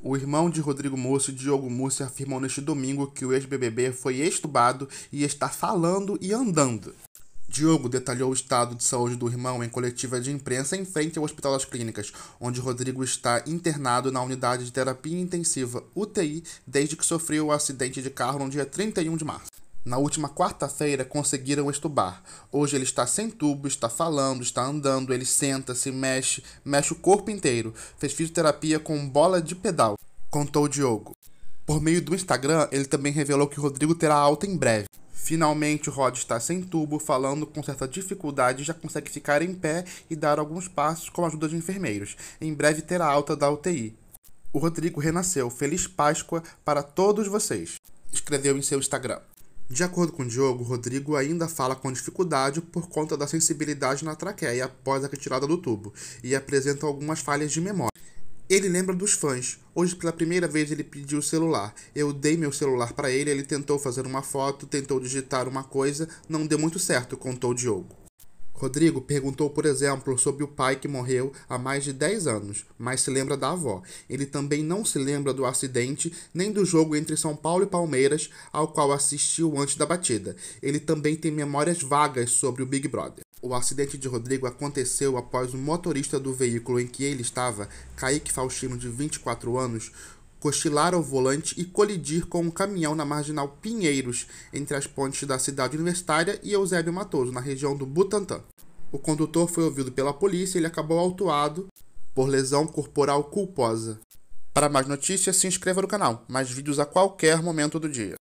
O irmão de Rodrigo Múcio, Diogo Múcio, afirmou neste domingo que o ex-BBB foi estubado e está falando e andando. Diogo detalhou o estado de saúde do irmão em coletiva de imprensa em frente ao Hospital das Clínicas, onde Rodrigo está internado na unidade de terapia intensiva UTI desde que sofreu o acidente de carro no dia 31 de março. Na última quarta-feira conseguiram estubar. Hoje ele está sem tubo, está falando, está andando, ele senta, se mexe, mexe o corpo inteiro. Fez fisioterapia com bola de pedal, contou o Diogo. Por meio do Instagram, ele também revelou que Rodrigo terá alta em breve. Finalmente, o Rod está sem tubo, falando com certa dificuldade, já consegue ficar em pé e dar alguns passos com a ajuda de enfermeiros. Em breve terá alta da UTI. O Rodrigo renasceu. Feliz Páscoa para todos vocês, escreveu em seu Instagram. De acordo com o Diogo, Rodrigo ainda fala com dificuldade por conta da sensibilidade na traqueia após a retirada do tubo e apresenta algumas falhas de memória. Ele lembra dos fãs. Hoje, pela primeira vez, ele pediu o celular. Eu dei meu celular para ele, ele tentou fazer uma foto, tentou digitar uma coisa, não deu muito certo, contou Diogo. Rodrigo perguntou, por exemplo, sobre o pai que morreu há mais de 10 anos, mas se lembra da avó. Ele também não se lembra do acidente nem do jogo entre São Paulo e Palmeiras, ao qual assistiu antes da batida. Ele também tem memórias vagas sobre o Big Brother. O acidente de Rodrigo aconteceu após o motorista do veículo em que ele estava, Kaique Faustino, de 24 anos, cochilar ao volante e colidir com um caminhão na marginal Pinheiros, entre as pontes da cidade universitária e Eusébio Matoso, na região do Butantã. O condutor foi ouvido pela polícia e ele acabou autuado por lesão corporal culposa. Para mais notícias, se inscreva no canal, mais vídeos a qualquer momento do dia.